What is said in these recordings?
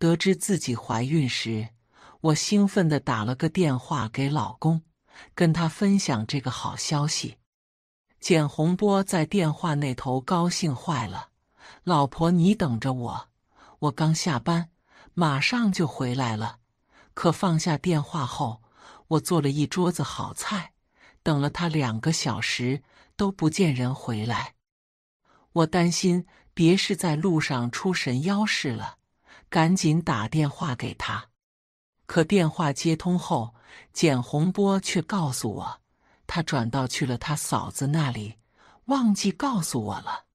得知自己怀孕时，我兴奋地打了个电话给老公，跟他分享这个好消息。简洪波在电话那头高兴坏了：“老婆，你等着我，我刚下班，马上就回来了。”可放下电话后，我做了一桌子好菜，等了他两个小时都不见人回来，我担心别是在路上出什么事了。赶紧打电话给他，可电话接通后，简洪波却告诉我，他转到去了他嫂子那里，忘记告诉我了。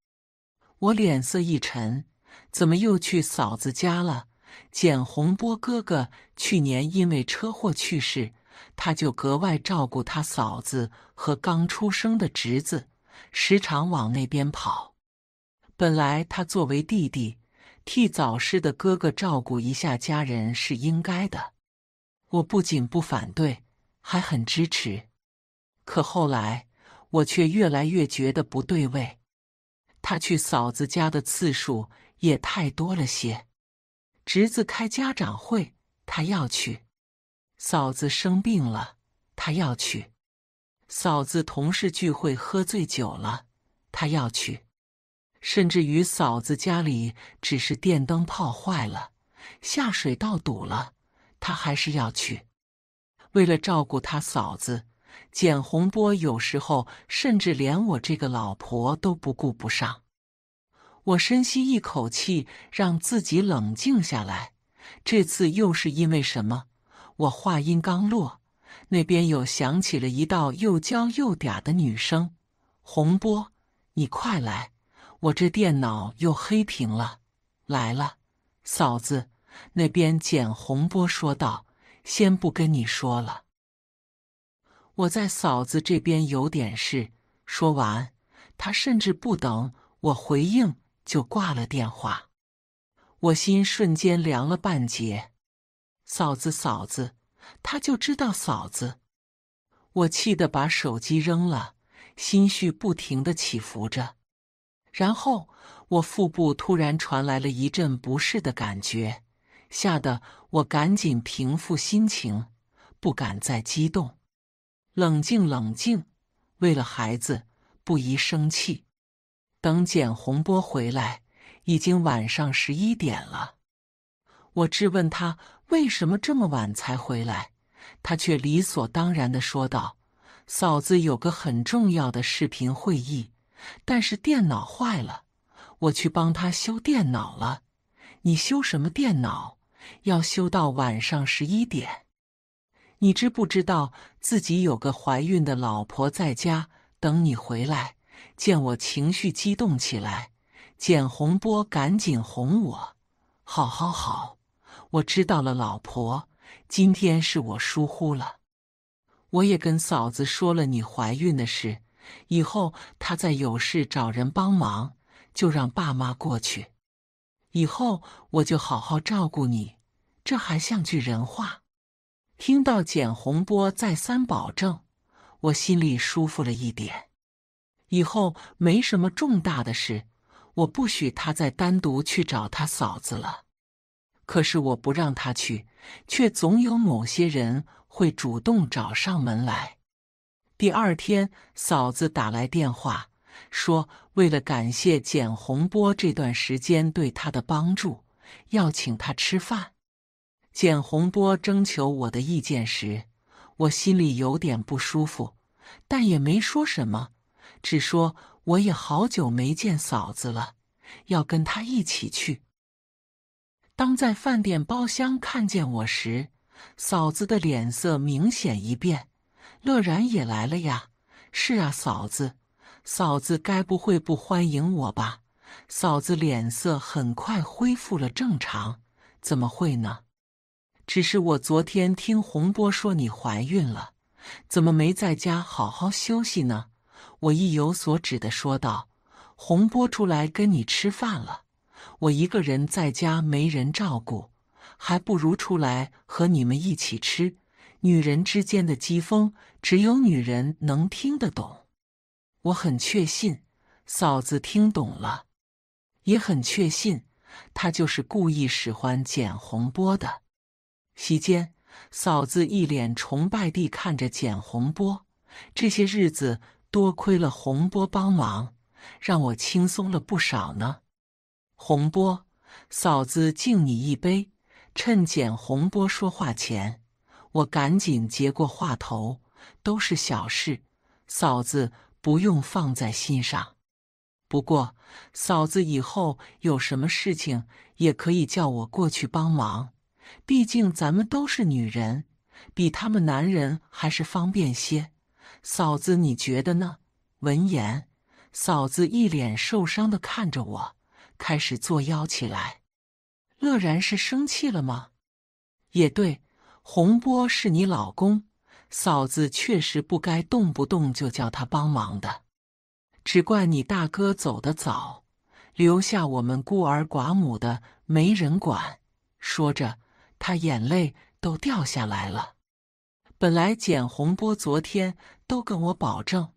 我脸色一沉，怎么又去嫂子家了？简洪波哥哥去年因为车祸去世，他就格外照顾他嫂子和刚出生的侄子，时常往那边跑。本来他作为弟弟。替早逝的哥哥照顾一下家人是应该的，我不仅不反对，还很支持。可后来我却越来越觉得不对味，他去嫂子家的次数也太多了些。侄子开家长会，他要去；嫂子生病了，他要去；嫂子同事聚会喝醉酒了，他要去。甚至于嫂子家里只是电灯泡坏了，下水道堵了，他还是要去。为了照顾他嫂子，简洪波有时候甚至连我这个老婆都不顾不上。我深吸一口气，让自己冷静下来。这次又是因为什么？我话音刚落，那边又响起了一道又娇又嗲的女声：“洪波，你快来！”我这电脑又黑屏了，来了，嫂子。那边简洪波说道：“先不跟你说了，我在嫂子这边有点事。”说完，他甚至不等我回应就挂了电话。我心瞬间凉了半截。嫂子，嫂子，他就知道嫂子。我气得把手机扔了，心绪不停的起伏着。然后我腹部突然传来了一阵不适的感觉，吓得我赶紧平复心情，不敢再激动，冷静冷静，为了孩子不宜生气。等简洪波回来，已经晚上十一点了，我质问他为什么这么晚才回来，他却理所当然的说道：“嫂子有个很重要的视频会议。”但是电脑坏了，我去帮他修电脑了。你修什么电脑？要修到晚上十一点。你知不知道自己有个怀孕的老婆在家等你回来？见我情绪激动起来，简洪波赶紧哄我：“好好好，我知道了，老婆，今天是我疏忽了。我也跟嫂子说了你怀孕的事。”以后他再有事找人帮忙，就让爸妈过去。以后我就好好照顾你，这还像句人话？听到简洪波再三保证，我心里舒服了一点。以后没什么重大的事，我不许他再单独去找他嫂子了。可是我不让他去，却总有某些人会主动找上门来。第二天，嫂子打来电话，说为了感谢简洪波这段时间对他的帮助，要请他吃饭。简洪波征求我的意见时，我心里有点不舒服，但也没说什么，只说我也好久没见嫂子了，要跟他一起去。当在饭店包厢看见我时，嫂子的脸色明显一变。乐然也来了呀！是啊，嫂子，嫂子该不会不欢迎我吧？嫂子脸色很快恢复了正常，怎么会呢？只是我昨天听洪波说你怀孕了，怎么没在家好好休息呢？我意有所指地说道：“洪波出来跟你吃饭了，我一个人在家没人照顾，还不如出来和你们一起吃。女人之间的讥风。”只有女人能听得懂，我很确信嫂子听懂了，也很确信她就是故意使唤简洪波的。席间，嫂子一脸崇拜地看着简洪波，这些日子多亏了洪波帮忙，让我轻松了不少呢。洪波，嫂子敬你一杯。趁简洪波说话前，我赶紧接过话头。都是小事，嫂子不用放在心上。不过，嫂子以后有什么事情也可以叫我过去帮忙，毕竟咱们都是女人，比他们男人还是方便些。嫂子，你觉得呢？闻言，嫂子一脸受伤的看着我，开始作妖起来。乐然是生气了吗？也对，洪波是你老公。嫂子确实不该动不动就叫他帮忙的，只怪你大哥走得早，留下我们孤儿寡母的没人管。说着，他眼泪都掉下来了。本来简洪波昨天都跟我保证，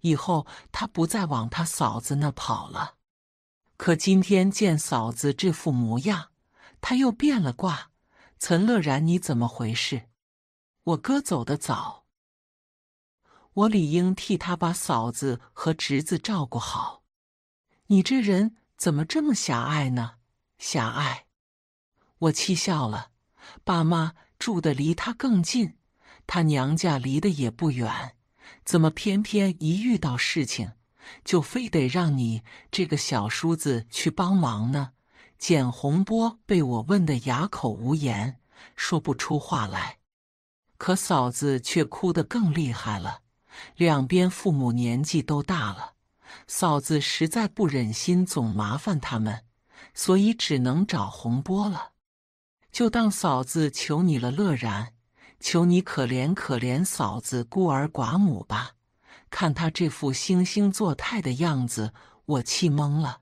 以后他不再往他嫂子那跑了，可今天见嫂子这副模样，他又变了卦。岑乐然，你怎么回事？我哥走得早，我理应替他把嫂子和侄子照顾好。你这人怎么这么狭隘呢？狭隘！我气笑了。爸妈住的离他更近，他娘家离得也不远，怎么偏偏一遇到事情，就非得让你这个小叔子去帮忙呢？简洪波被我问得哑口无言，说不出话来。可嫂子却哭得更厉害了，两边父母年纪都大了，嫂子实在不忍心总麻烦他们，所以只能找洪波了。就当嫂子求你了，乐然，求你可怜可怜嫂子，孤儿寡母吧。看他这副惺惺作态的样子，我气懵了，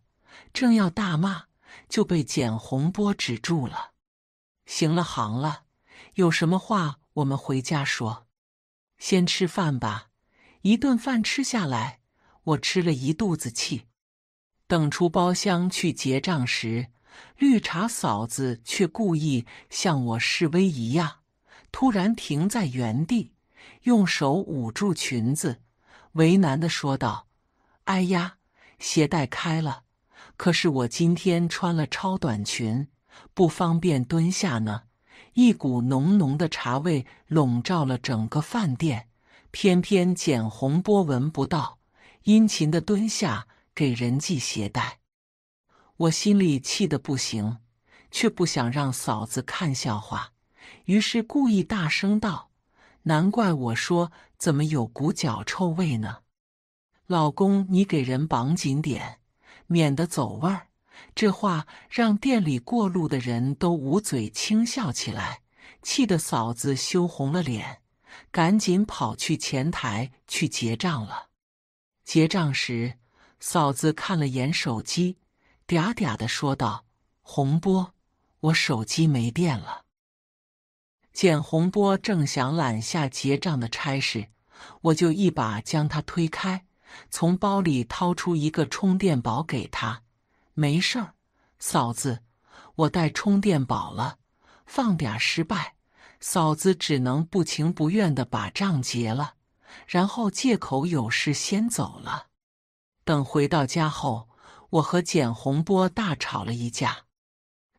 正要大骂，就被简洪波止住了。行了，行了，有什么话？我们回家说，先吃饭吧。一顿饭吃下来，我吃了一肚子气。等出包厢去结账时，绿茶嫂子却故意向我示威一样，突然停在原地，用手捂住裙子，为难的说道：“哎呀，鞋带开了。可是我今天穿了超短裙，不方便蹲下呢。”一股浓浓的茶味笼罩了整个饭店，偏偏简洪波闻不到，殷勤地蹲下给人系鞋带。我心里气得不行，却不想让嫂子看笑话，于是故意大声道：“难怪我说怎么有股脚臭味呢！老公，你给人绑紧点，免得走味儿。”这话让店里过路的人都捂嘴轻笑起来，气得嫂子羞红了脸，赶紧跑去前台去结账了。结账时，嫂子看了眼手机，嗲嗲的说道：“洪波，我手机没电了。”简洪波正想揽下结账的差事，我就一把将他推开，从包里掏出一个充电宝给他。没事儿，嫂子，我带充电宝了，放点儿失败。嫂子只能不情不愿的把账结了，然后借口有事先走了。等回到家后，我和简洪波大吵了一架。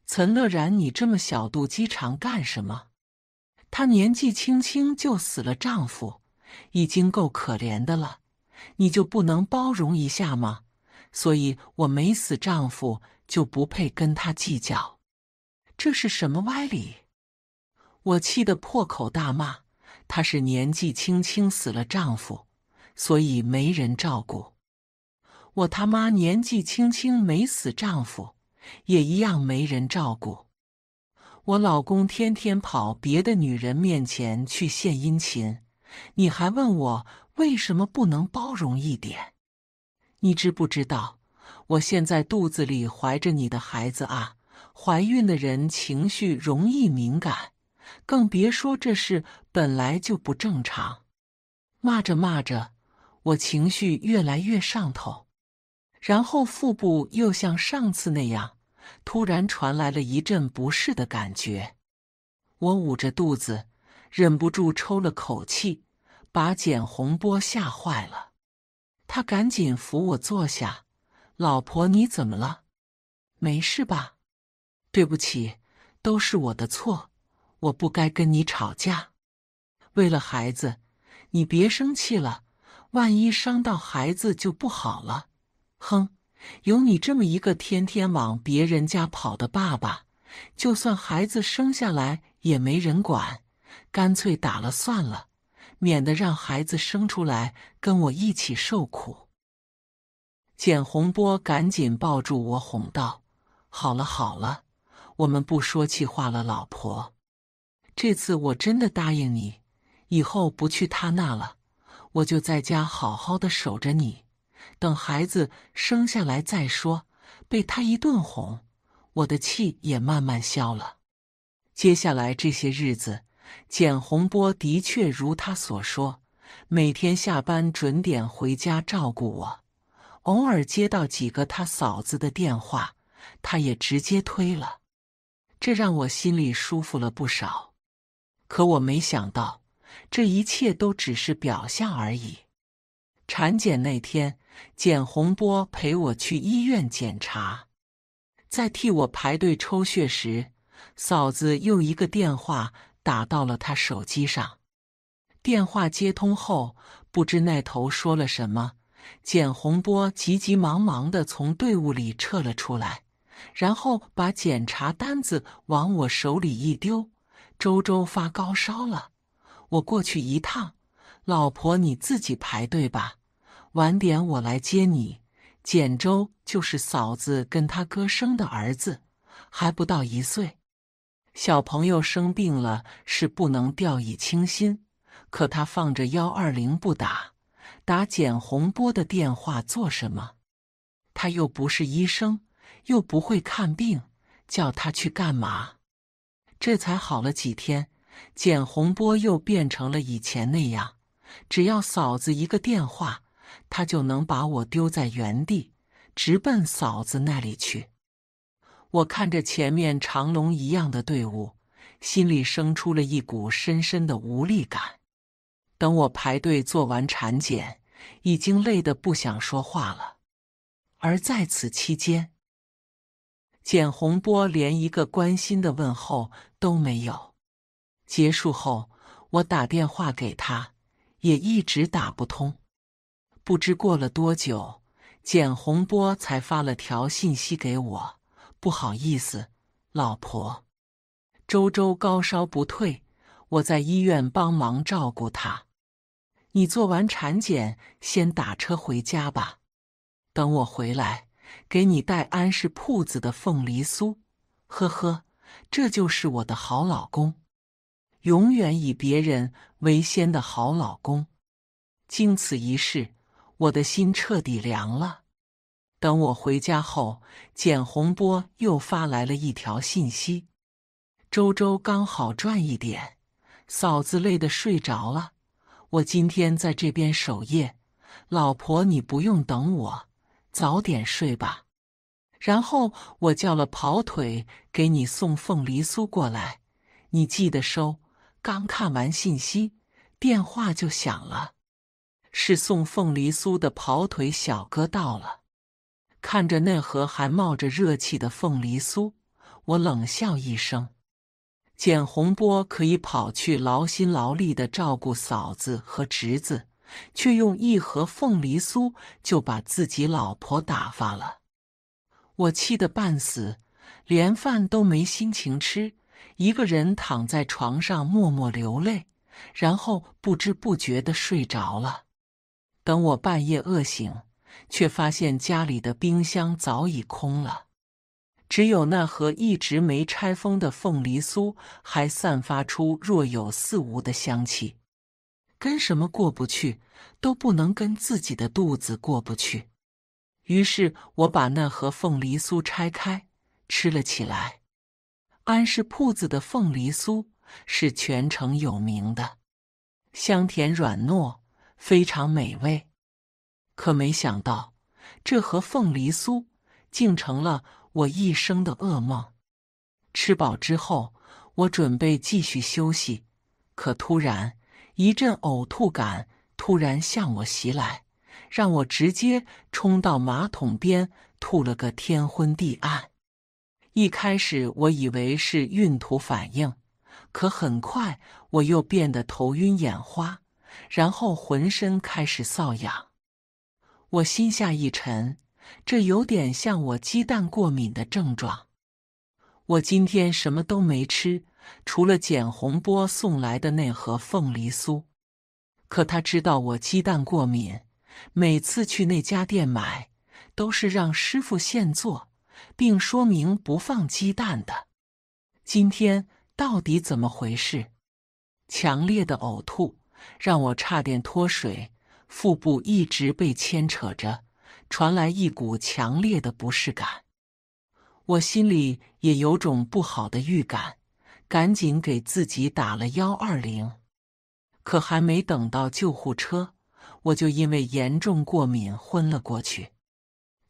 岑乐然，你这么小肚鸡肠干什么？她年纪轻轻就死了丈夫，已经够可怜的了，你就不能包容一下吗？所以我没死，丈夫就不配跟他计较，这是什么歪理？我气得破口大骂，她是年纪轻轻死了丈夫，所以没人照顾；我他妈年纪轻轻没死丈夫，也一样没人照顾。我老公天天跑别的女人面前去献殷勤，你还问我为什么不能包容一点？你知不知道，我现在肚子里怀着你的孩子啊！怀孕的人情绪容易敏感，更别说这事本来就不正常。骂着骂着，我情绪越来越上头，然后腹部又像上次那样，突然传来了一阵不适的感觉。我捂着肚子，忍不住抽了口气，把简洪波吓坏了。他赶紧扶我坐下，老婆，你怎么了？没事吧？对不起，都是我的错，我不该跟你吵架。为了孩子，你别生气了，万一伤到孩子就不好了。哼，有你这么一个天天往别人家跑的爸爸，就算孩子生下来也没人管，干脆打了算了。免得让孩子生出来跟我一起受苦。简洪波赶紧抱住我，哄道：“好了好了，我们不说气话了，老婆。这次我真的答应你，以后不去他那了，我就在家好好的守着你，等孩子生下来再说。”被他一顿哄，我的气也慢慢消了。接下来这些日子。简洪波的确如他所说，每天下班准点回家照顾我，偶尔接到几个他嫂子的电话，他也直接推了，这让我心里舒服了不少。可我没想到，这一切都只是表象而已。产检那天，简洪波陪我去医院检查，在替我排队抽血时，嫂子又一个电话。打到了他手机上，电话接通后，不知那头说了什么，简洪波急急忙忙的从队伍里撤了出来，然后把检查单子往我手里一丢：“周周发高烧了，我过去一趟，老婆你自己排队吧，晚点我来接你。”简周就是嫂子跟他哥生的儿子，还不到一岁。小朋友生病了，是不能掉以轻心。可他放着幺二零不打，打简洪波的电话做什么？他又不是医生，又不会看病，叫他去干嘛？这才好了几天，简洪波又变成了以前那样，只要嫂子一个电话，他就能把我丢在原地，直奔嫂子那里去。我看着前面长龙一样的队伍，心里生出了一股深深的无力感。等我排队做完产检，已经累得不想说话了。而在此期间，简洪波连一个关心的问候都没有。结束后，我打电话给他，也一直打不通。不知过了多久，简洪波才发了条信息给我。不好意思，老婆，周周高烧不退，我在医院帮忙照顾他。你做完产检，先打车回家吧。等我回来，给你带安氏铺子的凤梨酥。呵呵，这就是我的好老公，永远以别人为先的好老公。经此一事，我的心彻底凉了。等我回家后，简洪波又发来了一条信息：“周周刚好赚一点，嫂子累得睡着了。我今天在这边守夜，老婆你不用等我，早点睡吧。然后我叫了跑腿给你送凤梨酥过来，你记得收。刚看完信息，电话就响了，是送凤梨酥的跑腿小哥到了。”看着那盒还冒着热气的凤梨酥，我冷笑一声。简洪波可以跑去劳心劳力的照顾嫂子和侄子，却用一盒凤梨酥就把自己老婆打发了。我气得半死，连饭都没心情吃，一个人躺在床上默默流泪，然后不知不觉的睡着了。等我半夜饿醒。却发现家里的冰箱早已空了，只有那盒一直没拆封的凤梨酥还散发出若有似无的香气。跟什么过不去，都不能跟自己的肚子过不去。于是我把那盒凤梨酥拆开吃了起来。安氏铺子的凤梨酥是全城有名的，香甜软糯，非常美味。可没想到，这盒凤梨酥竟成了我一生的噩梦。吃饱之后，我准备继续休息，可突然一阵呕吐感突然向我袭来，让我直接冲到马桶边吐了个天昏地暗。一开始我以为是孕吐反应，可很快我又变得头晕眼花，然后浑身开始瘙痒。我心下一沉，这有点像我鸡蛋过敏的症状。我今天什么都没吃，除了简洪波送来的那盒凤梨酥。可他知道我鸡蛋过敏，每次去那家店买，都是让师傅现做，并说明不放鸡蛋的。今天到底怎么回事？强烈的呕吐让我差点脱水。腹部一直被牵扯着，传来一股强烈的不适感，我心里也有种不好的预感，赶紧给自己打了幺二零。可还没等到救护车，我就因为严重过敏昏了过去。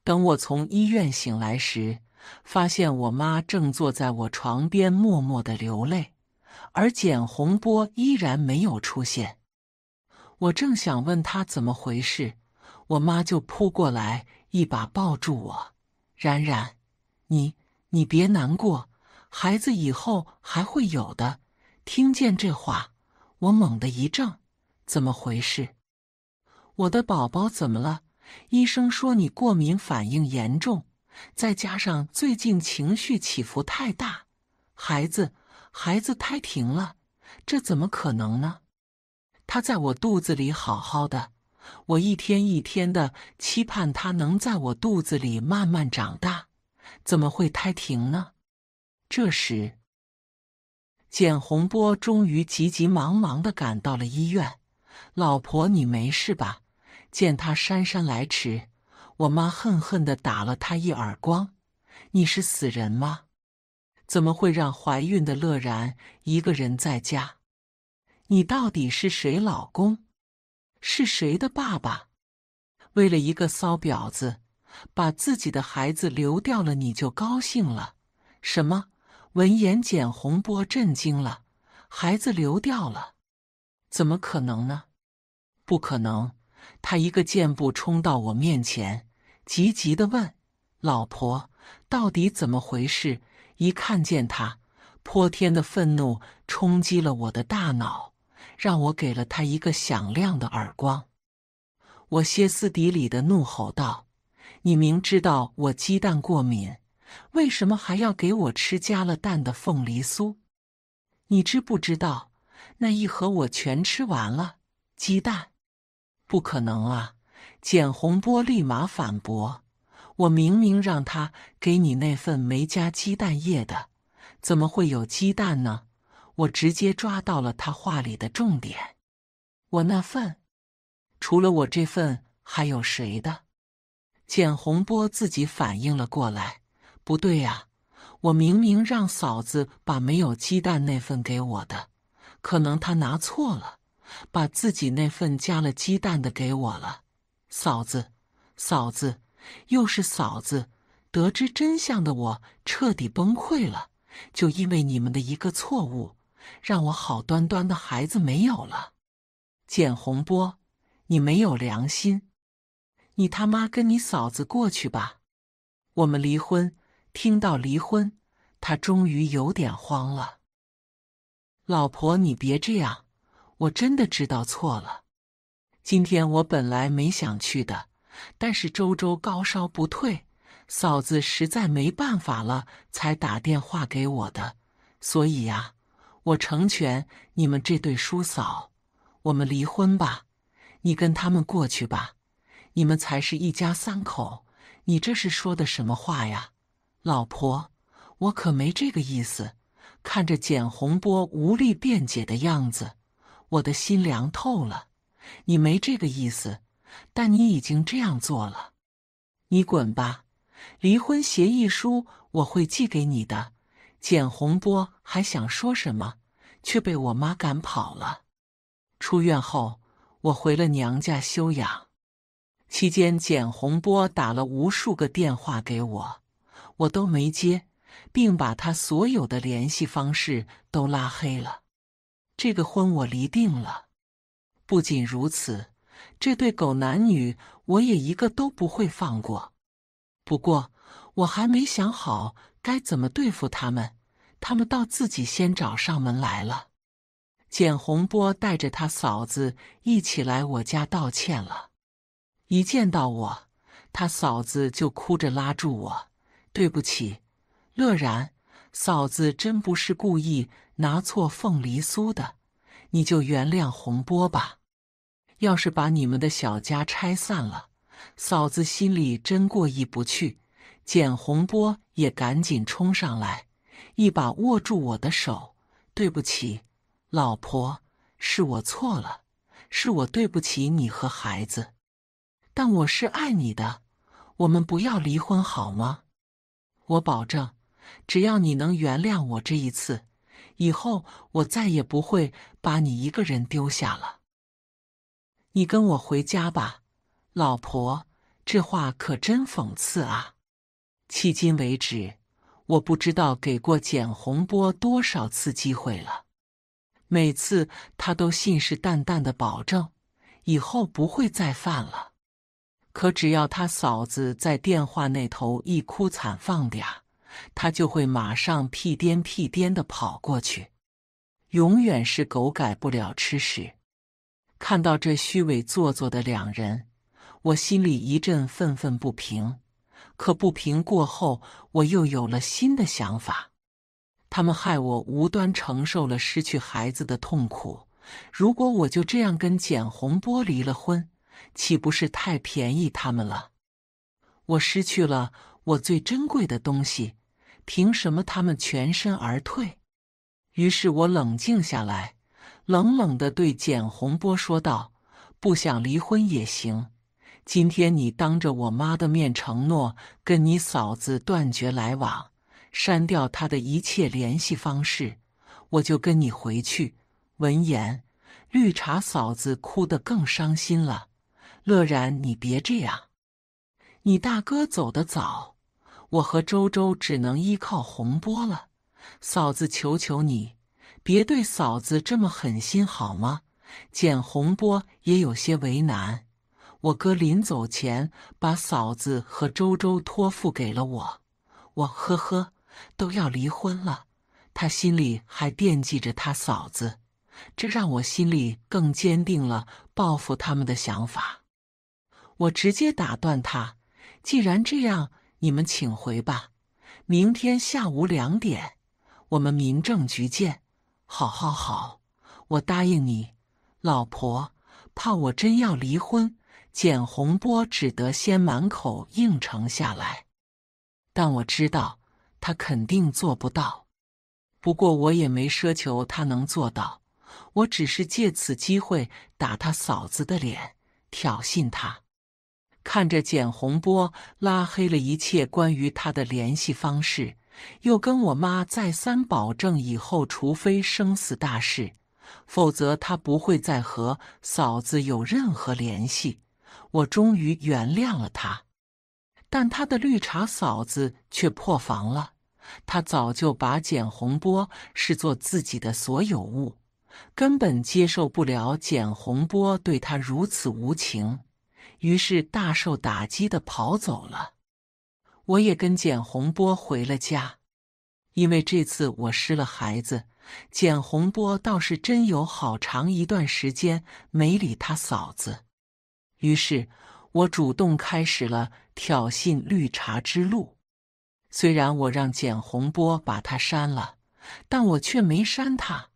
等我从医院醒来时，发现我妈正坐在我床边默默的流泪，而简洪波依然没有出现。我正想问他怎么回事，我妈就扑过来一把抱住我：“冉冉，你你别难过，孩子以后还会有的。”听见这话，我猛地一怔，怎么回事？我的宝宝怎么了？医生说你过敏反应严重，再加上最近情绪起伏太大，孩子孩子胎停了，这怎么可能呢？他在我肚子里好好的，我一天一天的期盼他能在我肚子里慢慢长大，怎么会胎停呢？这时，简洪波终于急急忙忙的赶到了医院。老婆，你没事吧？见他姗姗来迟，我妈恨恨的打了他一耳光：“你是死人吗？怎么会让怀孕的乐然一个人在家？”你到底是谁老公？是谁的爸爸？为了一个骚婊子，把自己的孩子流掉了，你就高兴了？什么？闻言，简洪波震惊了，孩子流掉了，怎么可能呢？不可能！他一个箭步冲到我面前，急急的问：“老婆，到底怎么回事？”一看见他，泼天的愤怒冲击了我的大脑。让我给了他一个响亮的耳光，我歇斯底里的怒吼道：“你明知道我鸡蛋过敏，为什么还要给我吃加了蛋的凤梨酥？你知不知道那一盒我全吃完了？鸡蛋？不可能啊！”简洪波立马反驳：“我明明让他给你那份没加鸡蛋液的，怎么会有鸡蛋呢？”我直接抓到了他话里的重点。我那份，除了我这份，还有谁的？简洪波自己反应了过来，不对呀，我明明让嫂子把没有鸡蛋那份给我的，可能她拿错了，把自己那份加了鸡蛋的给我了。嫂子，嫂子，又是嫂子！得知真相的我彻底崩溃了，就因为你们的一个错误。让我好端端的孩子没有了，简洪波，你没有良心！你他妈跟你嫂子过去吧，我们离婚。听到离婚，他终于有点慌了。老婆，你别这样，我真的知道错了。今天我本来没想去的，但是周周高烧不退，嫂子实在没办法了，才打电话给我的。所以呀。我成全你们这对叔嫂，我们离婚吧，你跟他们过去吧，你们才是一家三口。你这是说的什么话呀，老婆，我可没这个意思。看着简洪波无力辩解的样子，我的心凉透了。你没这个意思，但你已经这样做了，你滚吧。离婚协议书我会寄给你的。简洪波还想说什么？却被我妈赶跑了。出院后，我回了娘家休养。期间，简洪波打了无数个电话给我，我都没接，并把他所有的联系方式都拉黑了。这个婚我离定了。不仅如此，这对狗男女我也一个都不会放过。不过，我还没想好该怎么对付他们。他们倒自己先找上门来了，简洪波带着他嫂子一起来我家道歉了。一见到我，他嫂子就哭着拉住我：“对不起，乐然，嫂子真不是故意拿错凤梨酥的，你就原谅洪波吧。要是把你们的小家拆散了，嫂子心里真过意不去。”简洪波也赶紧冲上来。一把握住我的手，对不起，老婆，是我错了，是我对不起你和孩子，但我是爱你的，我们不要离婚好吗？我保证，只要你能原谅我这一次，以后我再也不会把你一个人丢下了。你跟我回家吧，老婆，这话可真讽刺啊，迄今为止。我不知道给过简洪波多少次机会了，每次他都信誓旦旦的保证，以后不会再犯了。可只要他嫂子在电话那头一哭惨放嗲，他就会马上屁颠屁颠的跑过去，永远是狗改不了吃屎。看到这虚伪做作的两人，我心里一阵愤愤不平。可不平过后，我又有了新的想法。他们害我无端承受了失去孩子的痛苦。如果我就这样跟简洪波离了婚，岂不是太便宜他们了？我失去了我最珍贵的东西，凭什么他们全身而退？于是我冷静下来，冷冷的对简洪波说道：“不想离婚也行。”今天你当着我妈的面承诺跟你嫂子断绝来往，删掉他的一切联系方式，我就跟你回去。闻言，绿茶嫂子哭得更伤心了。乐然，你别这样，你大哥走得早，我和周周只能依靠洪波了。嫂子，求求你，别对嫂子这么狠心好吗？简洪波也有些为难。我哥临走前把嫂子和周周托付给了我，我呵呵，都要离婚了，他心里还惦记着他嫂子，这让我心里更坚定了报复他们的想法。我直接打断他：“既然这样，你们请回吧。明天下午两点，我们民政局见。”“好好好，我答应你，老婆，怕我真要离婚。”简洪波只得先满口应承下来，但我知道他肯定做不到。不过我也没奢求他能做到，我只是借此机会打他嫂子的脸，挑衅他。看着简洪波拉黑了一切关于他的联系方式，又跟我妈再三保证，以后除非生死大事，否则他不会再和嫂子有任何联系。我终于原谅了他，但他的绿茶嫂子却破防了。她早就把简洪波视作自己的所有物，根本接受不了简洪波对他如此无情，于是大受打击的跑走了。我也跟简洪波回了家，因为这次我失了孩子，简洪波倒是真有好长一段时间没理他嫂子。于是，我主动开始了挑衅绿茶之路。虽然我让简洪波把他删了，但我却没删他。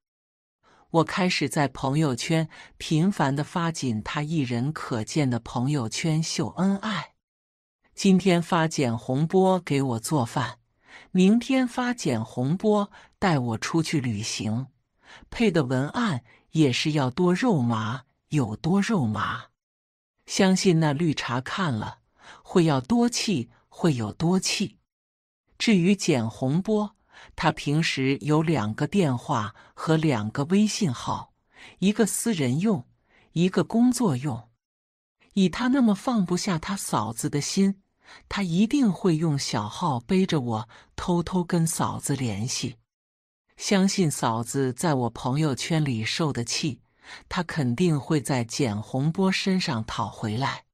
我开始在朋友圈频繁的发仅他一人可见的朋友圈秀恩爱。今天发简洪波给我做饭，明天发简洪波带我出去旅行，配的文案也是要多肉麻有多肉麻。相信那绿茶看了会要多气，会有多气。至于简洪波，他平时有两个电话和两个微信号，一个私人用，一个工作用。以他那么放不下他嫂子的心，他一定会用小号背着我偷偷跟嫂子联系。相信嫂子在我朋友圈里受的气。他肯定会在简洪波身上讨回来，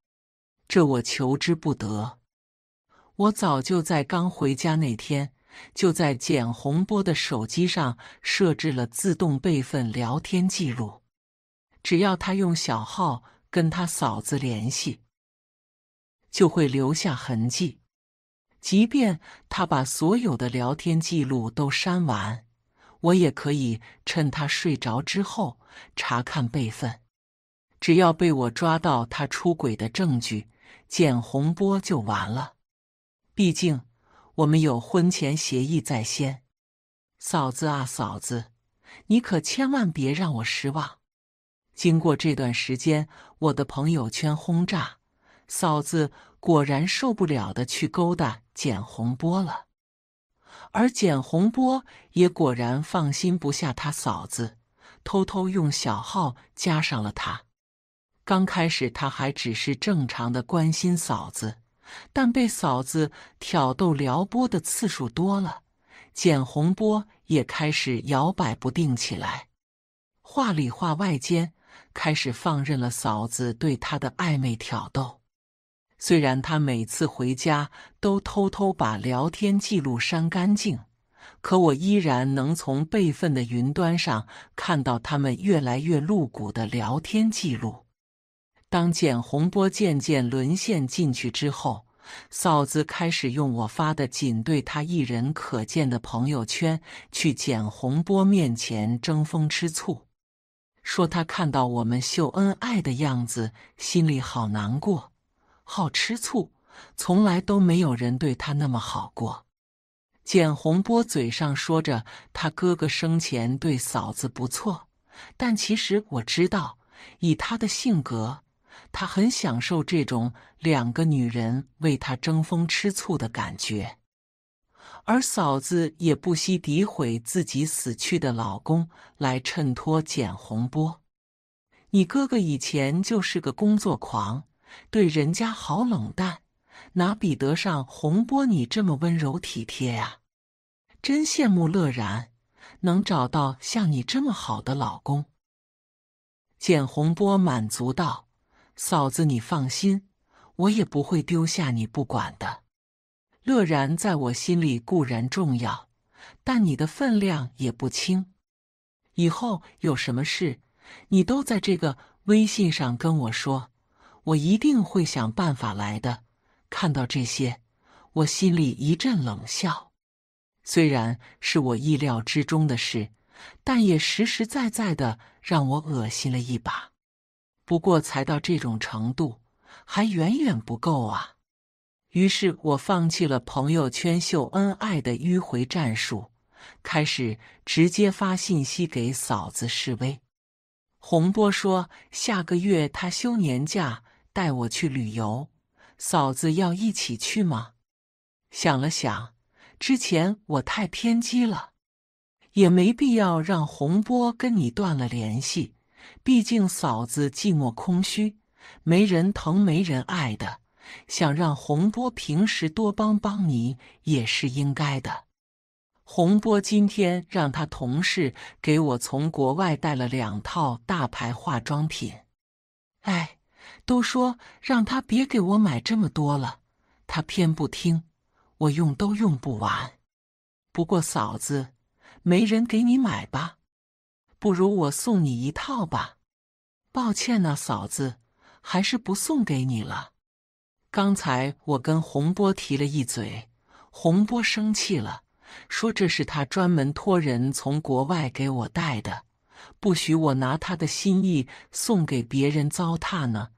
这我求之不得。我早就在刚回家那天，就在简洪波的手机上设置了自动备份聊天记录。只要他用小号跟他嫂子联系，就会留下痕迹。即便他把所有的聊天记录都删完。我也可以趁他睡着之后查看备份，只要被我抓到他出轨的证据，简洪波就完了。毕竟我们有婚前协议在先，嫂子啊，嫂子，你可千万别让我失望。经过这段时间，我的朋友圈轰炸，嫂子果然受不了的去勾搭简洪波了。而简洪波也果然放心不下他嫂子，偷偷用小号加上了他。刚开始他还只是正常的关心嫂子，但被嫂子挑逗撩拨的次数多了，简洪波也开始摇摆不定起来，话里话外间开始放任了嫂子对他的暧昧挑逗。虽然他每次回家都偷偷把聊天记录删干净，可我依然能从备份的云端上看到他们越来越露骨的聊天记录。当简洪波渐渐沦陷进去之后，嫂子开始用我发的仅对他一人可见的朋友圈去简洪波面前争风吃醋，说他看到我们秀恩爱的样子心里好难过。好吃醋，从来都没有人对他那么好过。简洪波嘴上说着他哥哥生前对嫂子不错，但其实我知道，以他的性格，他很享受这种两个女人为他争风吃醋的感觉。而嫂子也不惜诋毁自己死去的老公来衬托简洪波。你哥哥以前就是个工作狂。对人家好冷淡，哪比得上洪波你这么温柔体贴呀？真羡慕乐然能找到像你这么好的老公。简洪波满足道：“嫂子，你放心，我也不会丢下你不管的。乐然在我心里固然重要，但你的分量也不轻。以后有什么事，你都在这个微信上跟我说。”我一定会想办法来的。看到这些，我心里一阵冷笑。虽然是我意料之中的事，但也实实在在的让我恶心了一把。不过才到这种程度，还远远不够啊！于是我放弃了朋友圈秀恩爱的迂回战术，开始直接发信息给嫂子示威。洪波说：“下个月他休年假，带我去旅游。嫂子要一起去吗？”想了想，之前我太偏激了，也没必要让洪波跟你断了联系。毕竟嫂子寂寞空虚，没人疼没人爱的，想让洪波平时多帮帮你也是应该的。洪波今天让他同事给我从国外带了两套大牌化妆品，哎，都说让他别给我买这么多了，他偏不听，我用都用不完。不过嫂子，没人给你买吧？不如我送你一套吧。抱歉呐，嫂子，还是不送给你了。刚才我跟洪波提了一嘴，洪波生气了。说这是他专门托人从国外给我带的，不许我拿他的心意送给别人糟蹋呢。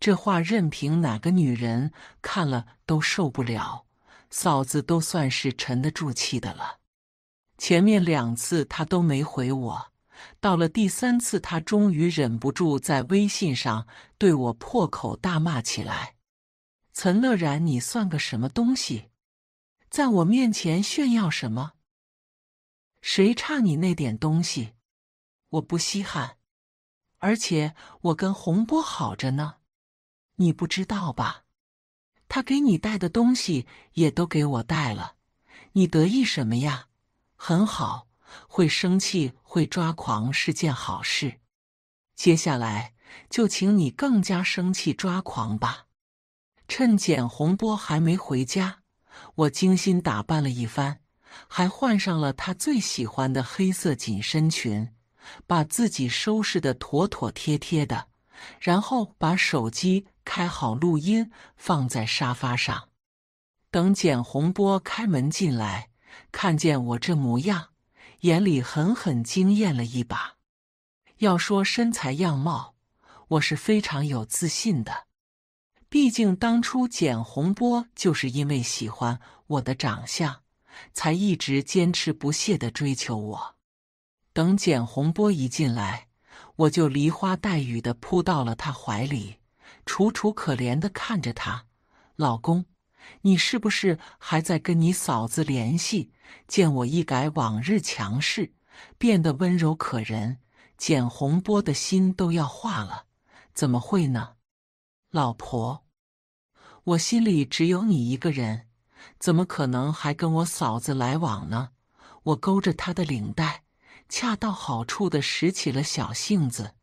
这话任凭哪个女人看了都受不了，嫂子都算是沉得住气的了。前面两次他都没回我，到了第三次，他终于忍不住在微信上对我破口大骂起来：“岑乐然，你算个什么东西？”在我面前炫耀什么？谁差你那点东西？我不稀罕。而且我跟洪波好着呢，你不知道吧？他给你带的东西也都给我带了，你得意什么呀？很好，会生气会抓狂是件好事。接下来就请你更加生气抓狂吧，趁简洪波还没回家。我精心打扮了一番，还换上了她最喜欢的黑色紧身裙，把自己收拾的妥妥帖帖的，然后把手机开好录音，放在沙发上。等简洪波开门进来，看见我这模样，眼里狠狠惊艳了一把。要说身材样貌，我是非常有自信的。毕竟当初简洪波就是因为喜欢我的长相，才一直坚持不懈的追求我。等简洪波一进来，我就梨花带雨的扑到了他怀里，楚楚可怜的看着他。老公，你是不是还在跟你嫂子联系？见我一改往日强势，变得温柔可人，简洪波的心都要化了。怎么会呢？老婆，我心里只有你一个人，怎么可能还跟我嫂子来往呢？我勾着她的领带，恰到好处的拾起了小性子。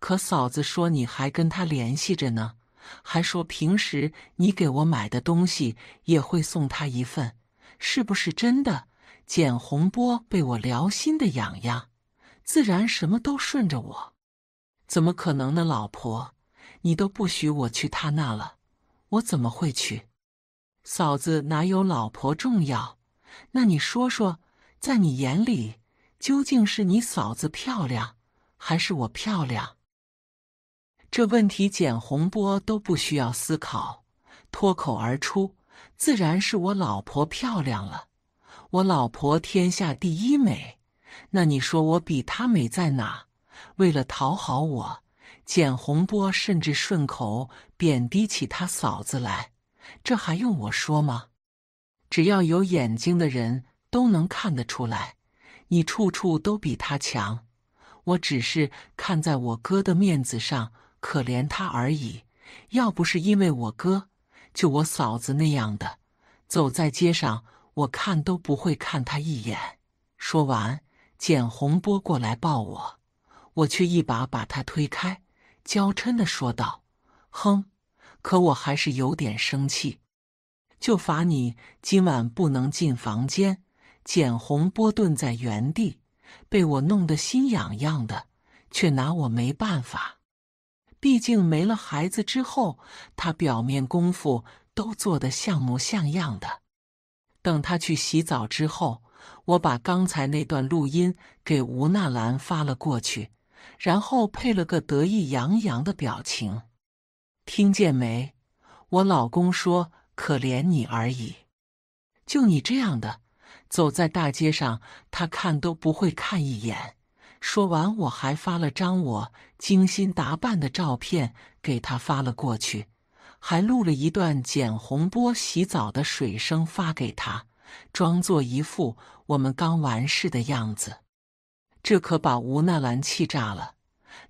可嫂子说你还跟他联系着呢，还说平时你给我买的东西也会送他一份，是不是真的？简洪波被我撩心的痒痒，自然什么都顺着我，怎么可能呢，老婆？你都不许我去他那了，我怎么会去？嫂子哪有老婆重要？那你说说，在你眼里，究竟是你嫂子漂亮，还是我漂亮？这问题简洪波都不需要思考，脱口而出，自然是我老婆漂亮了。我老婆天下第一美，那你说我比她美在哪？为了讨好我。简洪波甚至顺口贬低起他嫂子来，这还用我说吗？只要有眼睛的人都能看得出来，你处处都比他强。我只是看在我哥的面子上，可怜他而已。要不是因为我哥，就我嫂子那样的，走在街上，我看都不会看他一眼。说完，简洪波过来抱我，我却一把把他推开。娇嗔的说道：“哼，可我还是有点生气，就罚你今晚不能进房间。”简红波顿在原地，被我弄得心痒痒的，却拿我没办法。毕竟没了孩子之后，他表面功夫都做得像模像样的。等他去洗澡之后，我把刚才那段录音给吴纳兰发了过去。然后配了个得意洋洋的表情，听见没？我老公说：“可怜你而已，就你这样的，走在大街上，他看都不会看一眼。”说完，我还发了张我精心打扮的照片给他发了过去，还录了一段简洪波洗澡的水声发给他，装作一副我们刚完事的样子。这可把吴纳兰气炸了，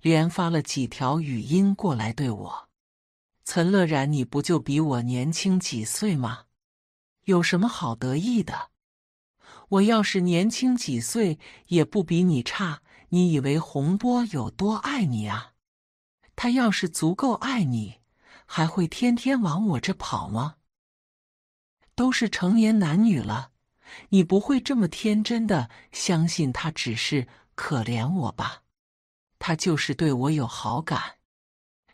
连发了几条语音过来对我：“岑乐然，你不就比我年轻几岁吗？有什么好得意的？我要是年轻几岁，也不比你差。你以为洪波有多爱你啊？他要是足够爱你，还会天天往我这跑吗？都是成年男女了。”你不会这么天真的相信他只是可怜我吧？他就是对我有好感，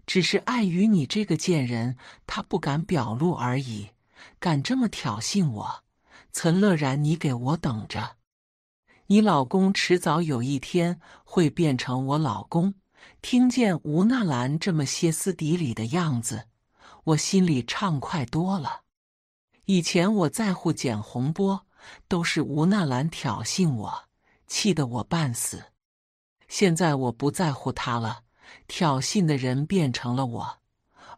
只是碍于你这个贱人，他不敢表露而已。敢这么挑衅我，岑乐然，你给我等着！你老公迟早有一天会变成我老公。听见吴纳兰这么歇斯底里的样子，我心里畅快多了。以前我在乎简洪波。都是吴纳兰挑衅我，气得我半死。现在我不在乎他了，挑衅的人变成了我，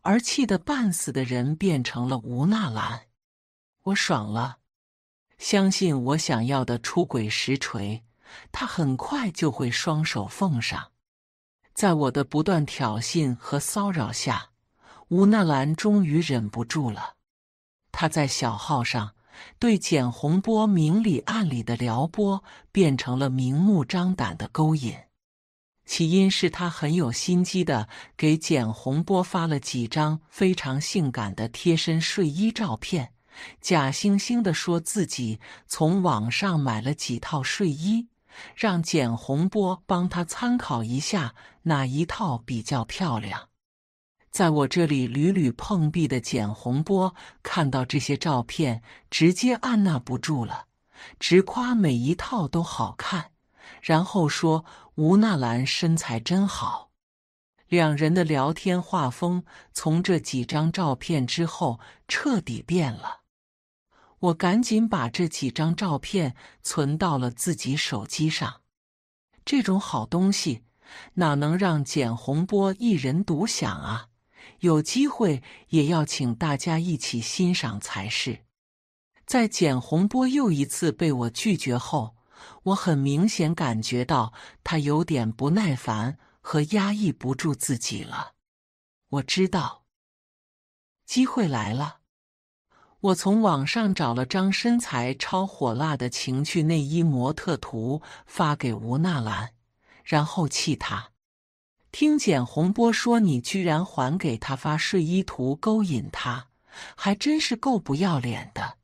而气得半死的人变成了吴纳兰。我爽了，相信我想要的出轨实锤，他很快就会双手奉上。在我的不断挑衅和骚扰下，吴纳兰终于忍不住了，他在小号上。对简洪波明里暗里的撩拨，变成了明目张胆的勾引。起因是他很有心机的给简洪波发了几张非常性感的贴身睡衣照片，假惺惺的说自己从网上买了几套睡衣，让简洪波帮他参考一下哪一套比较漂亮。在我这里屡屡碰壁的简宏波看到这些照片，直接按捺不住了，直夸每一套都好看，然后说吴娜兰身材真好。两人的聊天画风从这几张照片之后彻底变了。我赶紧把这几张照片存到了自己手机上，这种好东西哪能让简宏波一人独享啊？有机会也要请大家一起欣赏才是。在简洪波又一次被我拒绝后，我很明显感觉到他有点不耐烦和压抑不住自己了。我知道机会来了，我从网上找了张身材超火辣的情趣内衣模特图发给吴娜兰，然后气她。听简洪波说，你居然还给他发睡衣图勾引他，还真是够不要脸的。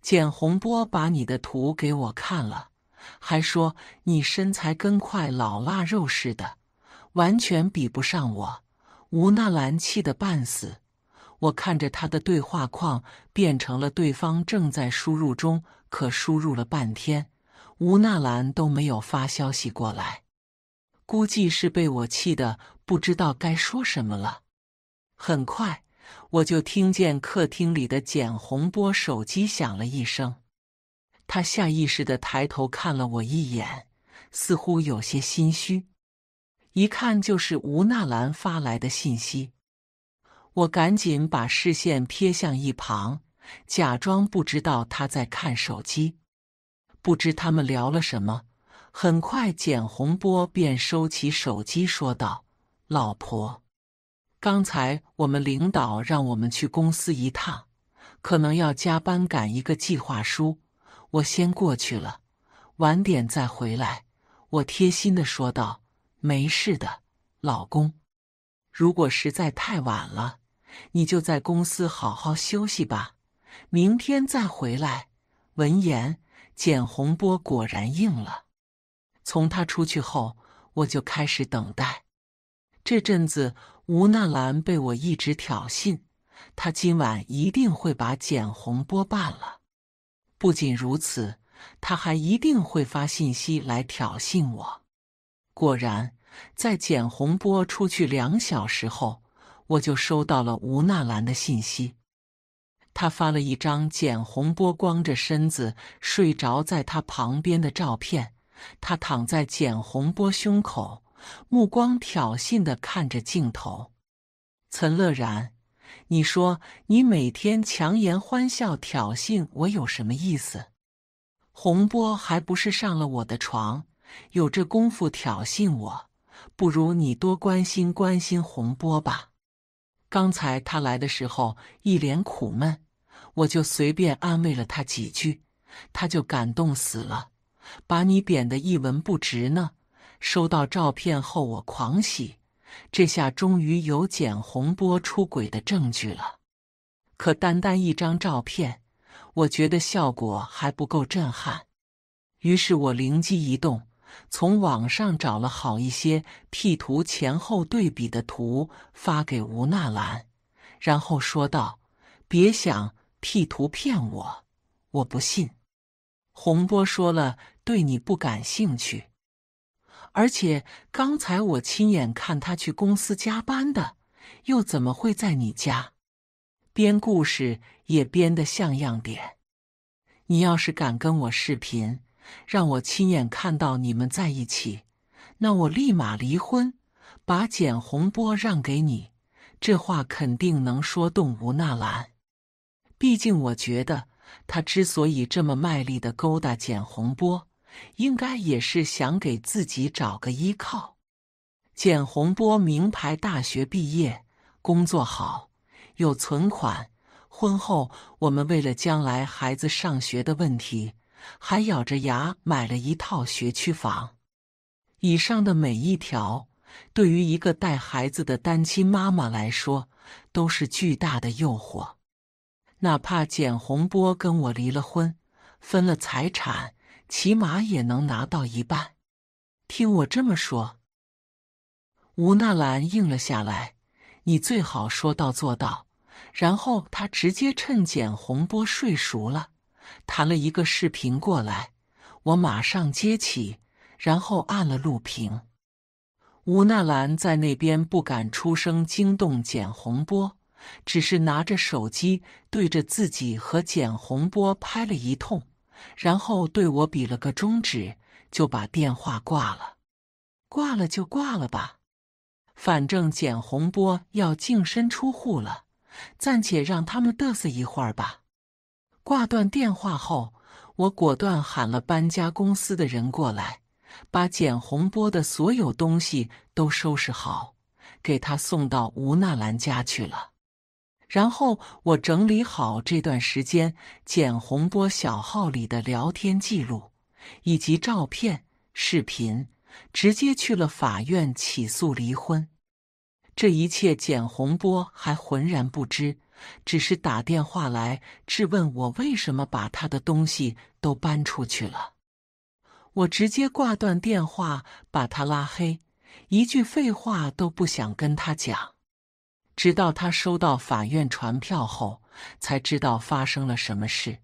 简洪波把你的图给我看了，还说你身材跟块老腊肉似的，完全比不上我。吴纳兰气得半死，我看着他的对话框变成了“对方正在输入中”，可输入了半天，吴纳兰都没有发消息过来。估计是被我气得不知道该说什么了。很快，我就听见客厅里的简洪波手机响了一声，他下意识的抬头看了我一眼，似乎有些心虚。一看就是吴娜兰发来的信息，我赶紧把视线瞥向一旁，假装不知道他在看手机。不知他们聊了什么。很快，简洪波便收起手机，说道：“老婆，刚才我们领导让我们去公司一趟，可能要加班赶一个计划书，我先过去了，晚点再回来。”我贴心的说道：“没事的，老公，如果实在太晚了，你就在公司好好休息吧，明天再回来。”闻言，简洪波果然应了。从他出去后，我就开始等待。这阵子吴纳兰被我一直挑衅，他今晚一定会把简洪波办了。不仅如此，他还一定会发信息来挑衅我。果然，在简洪波出去两小时后，我就收到了吴纳兰的信息。他发了一张简洪波光着身子睡着在他旁边的照片。他躺在简洪波胸口，目光挑衅的看着镜头。岑乐然，你说你每天强颜欢笑挑衅我有什么意思？洪波还不是上了我的床，有这功夫挑衅我，不如你多关心关心洪波吧。刚才他来的时候一脸苦闷，我就随便安慰了他几句，他就感动死了。把你贬得一文不值呢！收到照片后，我狂喜，这下终于有简洪波出轨的证据了。可单单一张照片，我觉得效果还不够震撼。于是我灵机一动，从网上找了好一些 P 图前后对比的图发给吴纳兰，然后说道：“别想 P 图骗我，我不信。”洪波说了。对你不感兴趣，而且刚才我亲眼看他去公司加班的，又怎么会在你家？编故事也编得像样点。你要是敢跟我视频，让我亲眼看到你们在一起，那我立马离婚，把简洪波让给你。这话肯定能说动吴娜兰。毕竟我觉得他之所以这么卖力的勾搭简洪波，应该也是想给自己找个依靠。简洪波名牌大学毕业，工作好，有存款。婚后，我们为了将来孩子上学的问题，还咬着牙买了一套学区房。以上的每一条，对于一个带孩子的单亲妈妈来说，都是巨大的诱惑。哪怕简洪波跟我离了婚，分了财产。起码也能拿到一半。听我这么说，吴纳兰应了下来。你最好说到做到。然后他直接趁简洪波睡熟了，弹了一个视频过来。我马上接起，然后按了录屏。吴纳兰在那边不敢出声惊动简洪波，只是拿着手机对着自己和简洪波拍了一通。然后对我比了个中指，就把电话挂了。挂了就挂了吧，反正简洪波要净身出户了，暂且让他们嘚瑟一会儿吧。挂断电话后，我果断喊了搬家公司的人过来，把简洪波的所有东西都收拾好，给他送到吴纳兰家去了。然后我整理好这段时间简洪波小号里的聊天记录，以及照片、视频，直接去了法院起诉离婚。这一切简洪波还浑然不知，只是打电话来质问我为什么把他的东西都搬出去了。我直接挂断电话，把他拉黑，一句废话都不想跟他讲。直到他收到法院传票后，才知道发生了什么事。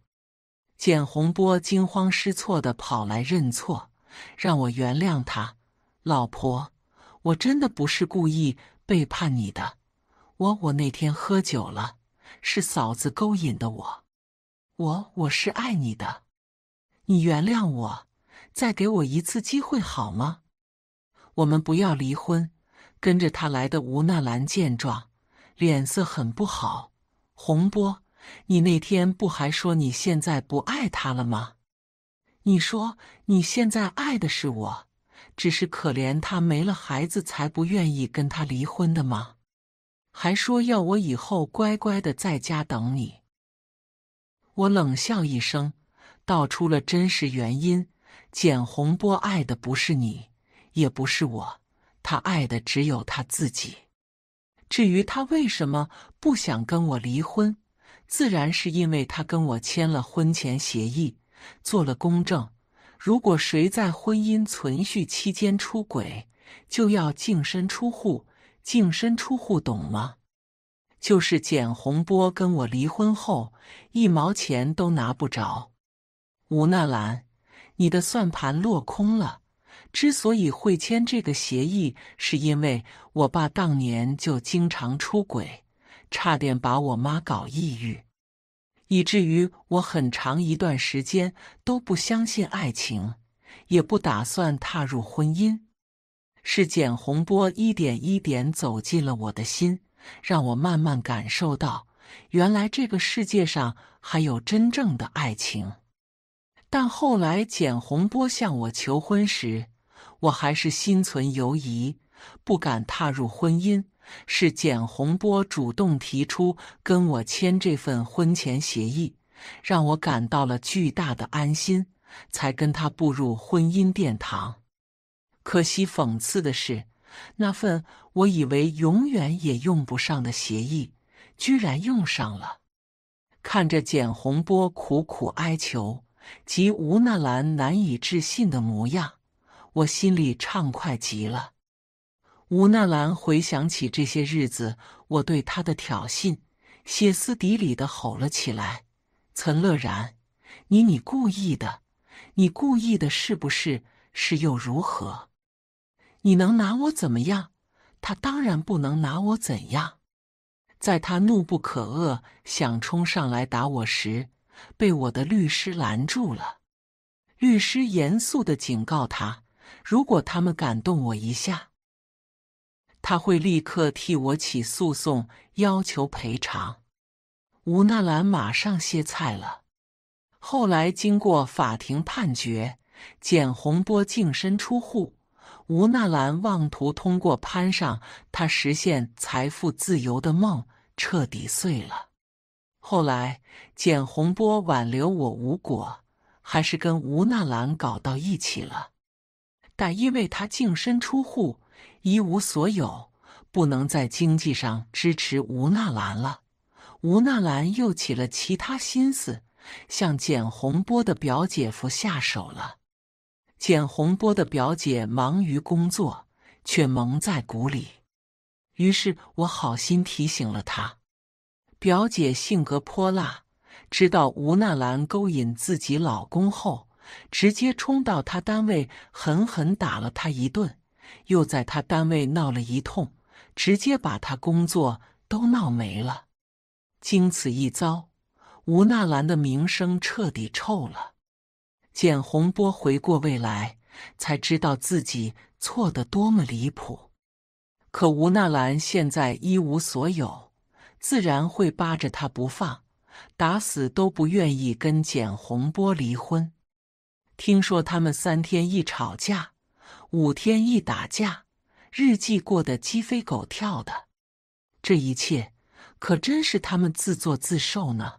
简洪波惊慌失措地跑来认错，让我原谅他。老婆，我真的不是故意背叛你的，我我那天喝酒了，是嫂子勾引的我。我我是爱你的，你原谅我，再给我一次机会好吗？我们不要离婚。跟着他来的吴纳兰见状。脸色很不好，洪波，你那天不还说你现在不爱他了吗？你说你现在爱的是我，只是可怜他没了孩子才不愿意跟他离婚的吗？还说要我以后乖乖的在家等你。我冷笑一声，道出了真实原因：简洪波爱的不是你，也不是我，他爱的只有他自己。至于他为什么不想跟我离婚，自然是因为他跟我签了婚前协议，做了公证。如果谁在婚姻存续期间出轨，就要净身出户。净身出户，懂吗？就是简洪波跟我离婚后一毛钱都拿不着。吴纳兰，你的算盘落空了。之所以会签这个协议，是因为我爸当年就经常出轨，差点把我妈搞抑郁，以至于我很长一段时间都不相信爱情，也不打算踏入婚姻。是简洪波一点一点走进了我的心，让我慢慢感受到，原来这个世界上还有真正的爱情。但后来简洪波向我求婚时，我还是心存犹疑，不敢踏入婚姻。是简洪波主动提出跟我签这份婚前协议，让我感到了巨大的安心，才跟他步入婚姻殿堂。可惜讽刺的是，那份我以为永远也用不上的协议，居然用上了。看着简洪波苦苦哀求及吴纳兰难以置信的模样。我心里畅快极了。吴纳兰回想起这些日子我对他的挑衅，歇斯底里的吼了起来：“岑乐然，你你故意的，你故意的，是不是？是又如何？你能拿我怎么样？”他当然不能拿我怎样。在他怒不可遏，想冲上来打我时，被我的律师拦住了。律师严肃的警告他。如果他们敢动我一下，他会立刻替我起诉讼，要求赔偿。吴纳兰马上歇菜了。后来经过法庭判决，简洪波净身出户，吴纳兰妄图通过攀上他实现财富自由的梦彻底碎了。后来简洪波挽留我无果，还是跟吴纳兰搞到一起了。但因为他净身出户，一无所有，不能在经济上支持吴纳兰了。吴纳兰又起了其他心思，向简洪波的表姐夫下手了。简洪波的表姐忙于工作，却蒙在鼓里。于是我好心提醒了她。表姐性格泼辣，知道吴纳兰勾引自己老公后。直接冲到他单位，狠狠打了他一顿，又在他单位闹了一通，直接把他工作都闹没了。经此一遭，吴纳兰的名声彻底臭了。简洪波回过味来，才知道自己错得多么离谱。可吴纳兰现在一无所有，自然会扒着他不放，打死都不愿意跟简洪波离婚。听说他们三天一吵架，五天一打架，日记过得鸡飞狗跳的。这一切可真是他们自作自受呢。